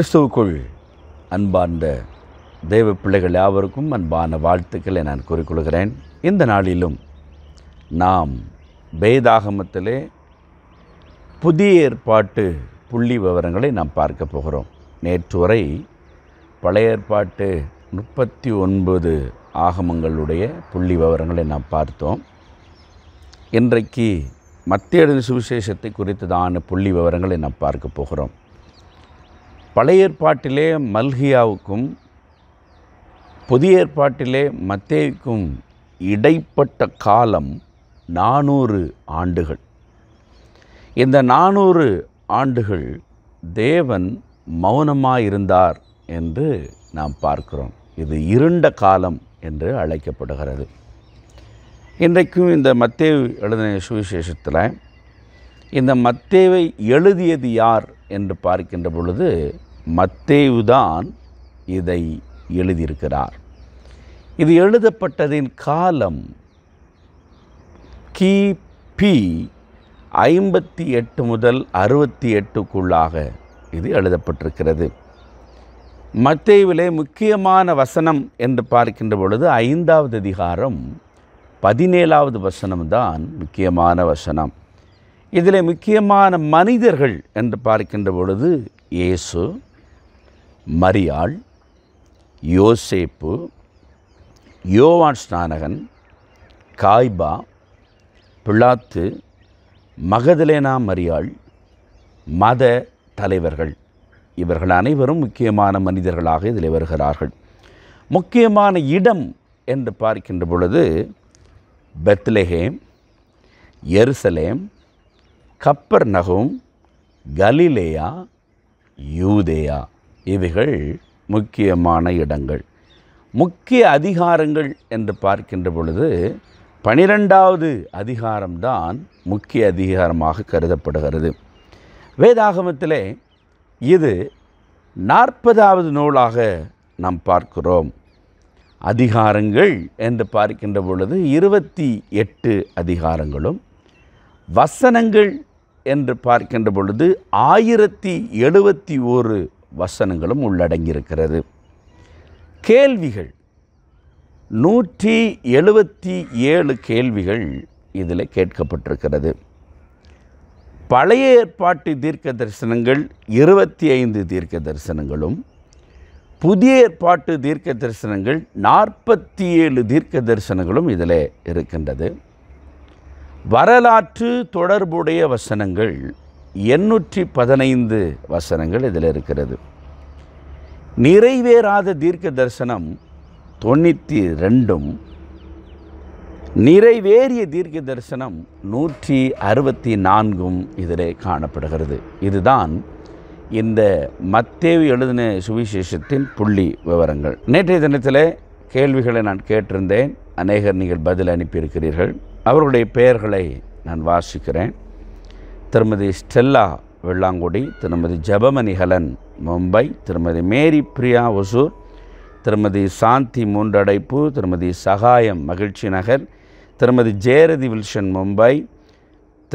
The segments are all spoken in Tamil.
கிறிஸ்துவுக்குள் அன்பார்ந்த தெய்வ பிள்ளைகள் யாவருக்கும் அன்பான வாழ்த்துக்களை நான் கூறிக்கொள்கிறேன் இந்த நாளிலும் நாம் வேதாகமத்திலே புதிய ஏற்பாட்டு புள்ளி விவரங்களை நாம் பார்க்க போகிறோம் நேற்று வரை பழைய ஏற்பாட்டு முப்பத்தி ஒன்பது ஆகமங்களுடைய புள்ளி விவரங்களை நாம் பார்த்தோம் இன்றைக்கு மத்திய சுவிசேஷத்தை குறித்ததான புள்ளி விவரங்களை நாம் பார்க்க போகிறோம் பழைய ஏற்பாட்டிலே மல்கியாவுக்கும் புதிய ஏற்பாட்டிலே மத்தேவுக்கும் இடைப்பட்ட காலம் நானூறு ஆண்டுகள் இந்த நானூறு ஆண்டுகள் தேவன் மௌனமாக இருந்தார் என்று நாம் பார்க்கிறோம் இது இருண்ட காலம் என்று அழைக்கப்படுகிறது இன்றைக்கும் இந்த மத்தேவு எழுதின சுவிசேஷத்தில் இந்த மத்தேவை எழுதியது யார் என்று பார்க்கின்ற பொழுது மத்தேவுதான் இதை எழுதியிருக்கிறார் இது எழுதப்பட்டதின் காலம் கிபி ஐம்பத்தி எட்டு முதல் அறுபத்தி எட்டுக்குள்ளாக இது எழுதப்பட்டிருக்கிறது மத்தேவிலே முக்கியமான வசனம் என்று பார்க்கின்ற பொழுது ஐந்தாவது அதிகாரம் பதினேழாவது வசனம்தான் முக்கியமான வசனம் இதில் முக்கியமான மனிதர்கள் என்று பார்க்கின்ற பொழுது இயேசு மரியாள் யோசேப்பு யோவான் ஸ்நானகன் காய்பா பிளாத்து மகதலேனா மரியாள் மத தலைவர்கள் இவர்கள் அனைவரும் முக்கியமான மனிதர்களாக இதில் வருகிறார்கள் முக்கியமான இடம் என்று பார்க்கின்ற பொழுது பெத்லஹேம் எருசலேம் கப்பர் நகும் கலிலேயா யூதேயா இவைகள் முக்கியமான இடங்கள் முக்கிய அதிகாரங்கள் என்று பார்க்கின்ற பொழுது பனிரெண்டாவது அதிகாரம்தான் முக்கிய அதிகாரமாக கருதப்படுகிறது வேதாகமத்திலே இது நாற்பதாவது நூலாக நாம் பார்க்கிறோம் அதிகாரங்கள் என்று பார்க்கின்ற பொழுது இருபத்தி எட்டு அதிகாரங்களும் வசனங்கள் என்று பார்க்கின்ற பொழுது ஆயிரத்தி எழுபத்தி ஒரு வசனங்களும் உள்ளடங்கியிருக்கிறது கேள்விகள் நூற்றி எழுபத்தி ஏழு கேள்விகள் இதில் கேட்கப்பட்டிருக்கிறது பழைய ஏற்பாட்டு தீர்க்க தரிசனங்கள் இருபத்தி ஐந்து தீர்க்க தரிசனங்களும் புதிய ஏற்பாட்டு தீர்க்க தரிசனங்கள் நாற்பத்தி ஏழு தீர்க்க தரிசனங்களும் இதில் இருக்கின்றது வரலாற்று தொடர்புடைய வசனங்கள் எண்ணூற்றி பதினைந்து வசனங்கள் இதில் இருக்கிறது நிறைவேறாத தீர்க்க தரிசனம் தொண்ணூற்றி ரெண்டும் நிறைவேறிய தீர்க்க தரிசனம் நூற்றி அறுபத்தி நான்கும் இதில் காணப்படுகிறது இதுதான் இந்த மத்தேவு எழுதின சுவிசேஷத்தின் புள்ளி விவரங்கள் நேற்றைய தினத்தில் கேள்விகளை நான் கேட்டிருந்தேன் அநேகர் நீங்கள் பதில் அனுப்பியிருக்கிறீர்கள் அவர்களுடைய பெயர்களை நான் வாசிக்கிறேன் திருமதி ஸ்டெல்லா வெள்ளாங்குடி திருமதி ஜபமணி ஹலன் மும்பை திருமதி மேரி பிரியா ஒசூர் திருமதி சாந்தி மூன்றடைப்பு திருமதி சகாயம் மகிழ்ச்சி நகர் திருமதி ஜெயரதி வில்ஷன் மும்பை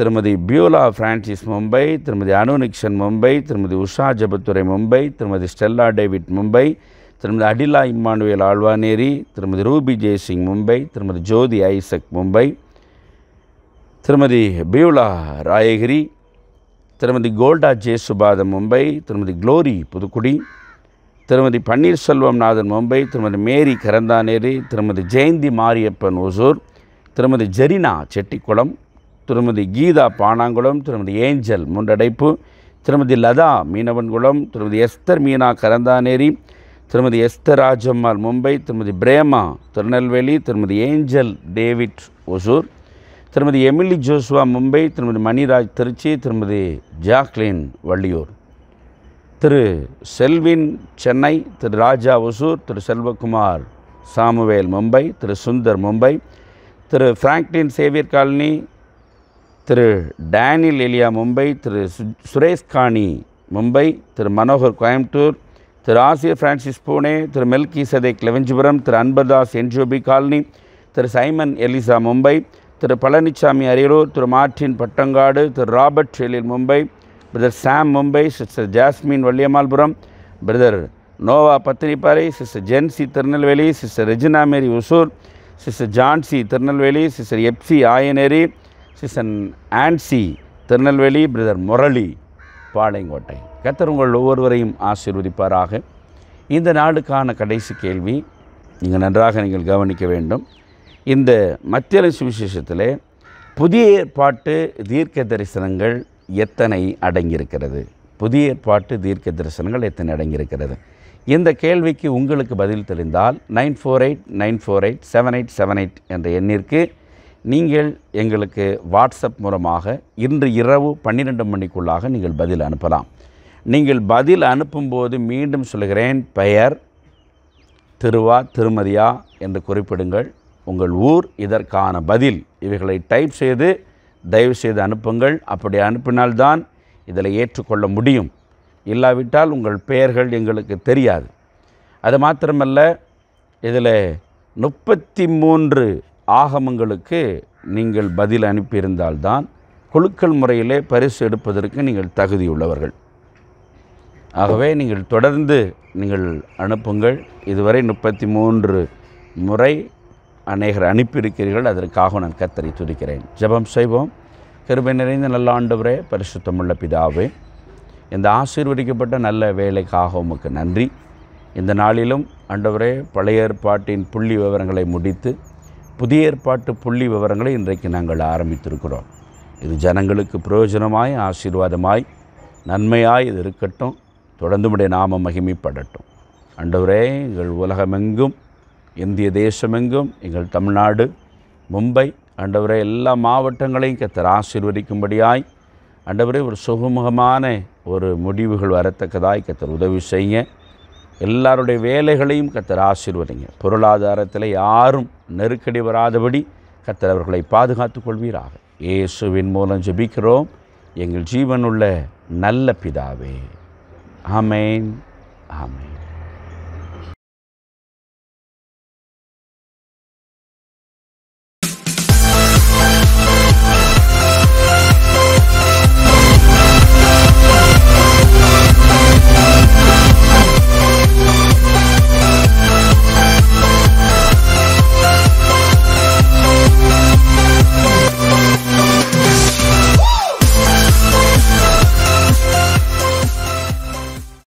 திருமதி பியூலா ஃப்ரான்சிஸ் மும்பை திருமதி அனுநிக்ஷன் மும்பை திருமதி உஷா ஜபத்துரை மும்பை திருமதி ஸ்டெல்லா டேவிட் மும்பை திருமதி அடிலா இம்மானுவேல் ஆழ்வானேரி திருமதி ரூபி ஜெய்சிங் மும்பை திருமதி ஜோதி ஐசக் மும்பை திருமதி பியூலா ராயகிரி திருமதி கோல்டா ஜேசுபாதம் மும்பை திருமதி குளோரி புதுக்குடி திருமதி பன்னீர்செல்வம் நாதன் மும்பை திருமதி மேரி கரந்தானேரி திருமதி ஜெயந்தி மாரியப்பன் ஒசூர் திருமதி ஜெரினா செட்டிக்குளம் திருமதி கீதா பானாங்குளம் திருமதி ஏஞ்சல் முண்டடைப்பு திருமதி லதா மீனவன்குளம் திருமதி எஸ்தர் மீனா கரந்தானேரி திருமதி எஸ்தர் ராஜம்மாள் மும்பை திருமதி பிரேமா திருநெல்வேலி திருமதி ஏஞ்சல் டேவிட் ஒசூர் திருமதி எமிலி ஜோஸ்வா மும்பை திருமதி Maniraj Tiruchi Thirumathi Jacqueline Valliyur Thiru Selvin Chennai Thiru Raja Hosur Thiru Selvakumar Samuel Mumbai Thiru Sundar Mumbai Thiru Franklin Xavier colony Thiru Daniel Eliya Mumbai திரு சுரேஷ் காணி மும்பை திரு மனோகர் கோயம்புத்தூர் திரு ஆசிய ஃப்ரான்சிஸ் பூனே திரு மெல்கி சதேக் லெவஞ்சிபுரம் திரு அன்பர்தாஸ் என்ஜோபி colony Thiru Simon Eliza Mumbai Thiru Palanisamy Ariyalur Thiru Martin Pattangadu Thiru Robert ஷெலில் Mumbai brother Sam Mumbai sister Jasmine Valliammalpuram brother Noah Pathirippara sister Jency Tirunelveli sister Regina Mary Hosur sister Jancy Tirunelveli sister Epsy Ayaneri sister Ancy Tirunelveli brother Murali Palayamkottai Qatar உங்கள் ஒவ்வொருவரையும் ஆசீர்வதிப்பாராக இந்த நாடுக்கான கடைசி கேள்வி நீங்கள் நன்றாக நீங்கள் கவனிக்க வேண்டும் இந்த மத்திய சுவிசேஷத்தில் புதிய ஏற்பாட்டு தீர்க்க தரிசனங்கள் எத்தனை அடங்கியிருக்கிறது புதிய ஏற்பாட்டு தீர்க்க தரிசனங்கள் எத்தனை அடங்கியிருக்கிறது இந்த கேள்விக்கு உங்களுக்கு பதில் தெரிந்தால் nine four eight nine four eight seven eight seven eight என்ற எண்ணிற்கு நீங்கள் எங்களுக்கு வாட்ஸ்அப் மூலமாக இன்று இரவு பன்னிரெண்டு மணிக்குள்ளாக நீங்கள் பதில் அனுப்பலாம் நீங்கள் பதில் அனுப்பும்போது மீண்டும் சொல்கிறேன் பெயர் திருவா திருமதியா என்று குறிப்பிடுங்கள் உங்கள் ஊர் இதற்கான பதில் இவைகளை டைப் செய்து தயவு செய்து அனுப்புங்கள் அப்படி அனுப்பினால்தான் இதில் ஏற்றுக்கொள்ள முடியும் இல்லாவிட்டால் உங்கள் பெயர்கள் எங்களுக்கு தெரியாது அது மாத்திரமல்ல இதில் முப்பத்தி மூன்று ஆகமங்களுக்கு நீங்கள் பதில் அனுப்பியிருந்தால்தான் குழுக்கள் முறையிலே பரிசு எடுப்பதற்கு நீங்கள் தகுதியுள்ளவர்கள் ஆகவே நீங்கள் தொடர்ந்து நீங்கள் அனுப்புங்கள் இதுவரை முப்பத்தி மூன்று முறை அநேகர் அனுப்பியிருக்கிறீர்கள் அதற்காக நான் கத்தரி துதிக்கிறேன் ஜபம் செய்வோம் கிருபை நிறைந்த நல்ல ஆண்டவரே பரிசுத்தமுள்ள பிதாவே இந்த ஆசீர்வதிக்கப்பட்ட நல்ல வேலைக்காக உமக்கு நன்றி இந்த நாளிலும் ஆண்டவரே பழைய ஏற்பாட்டின் புள்ளி விவரங்களை முடித்து புதிய ஏற்பாட்டு புள்ளி விவரங்களை இன்றைக்கு நாங்கள் ஆரம்பித்திருக்கிறோம் இது ஜனங்களுக்கு பிரயோஜனமாய் ஆசீர்வாதமாய் நன்மையாய் இது இருக்கட்டும் தொடர்ந்து உடைய நாம மகிமைப்படட்டும் அண்டவரே எங்கள் உலகமெங்கும் இந்திய தேசமெங்கும் எங்கள் தமிழ்நாடு மும்பை அண்டவரை எல்லா மாவட்டங்களையும் கத்தர் ஆசீர்வதிக்கும்படியாய் அண்டவரே ஒரு சுகமுகமான ஒரு முடிவுகள் வரத்தக்கதாய் கத்தர் உதவி செய்ய எல்லாருடைய வேலைகளையும் கத்தர் ஆசீர்வதிங்க பொருளாதாரத்தில் யாரும் நெருக்கடி வராதபடி கத்தர் அவர்களை பாதுகாத்து கொள்வீராக இயேசுவின் மூலம் ஜெபிக்கிறோம் எங்கள் ஜீவனுள்ள நல்ல பிதாவே ஆமேன் ஆமேன்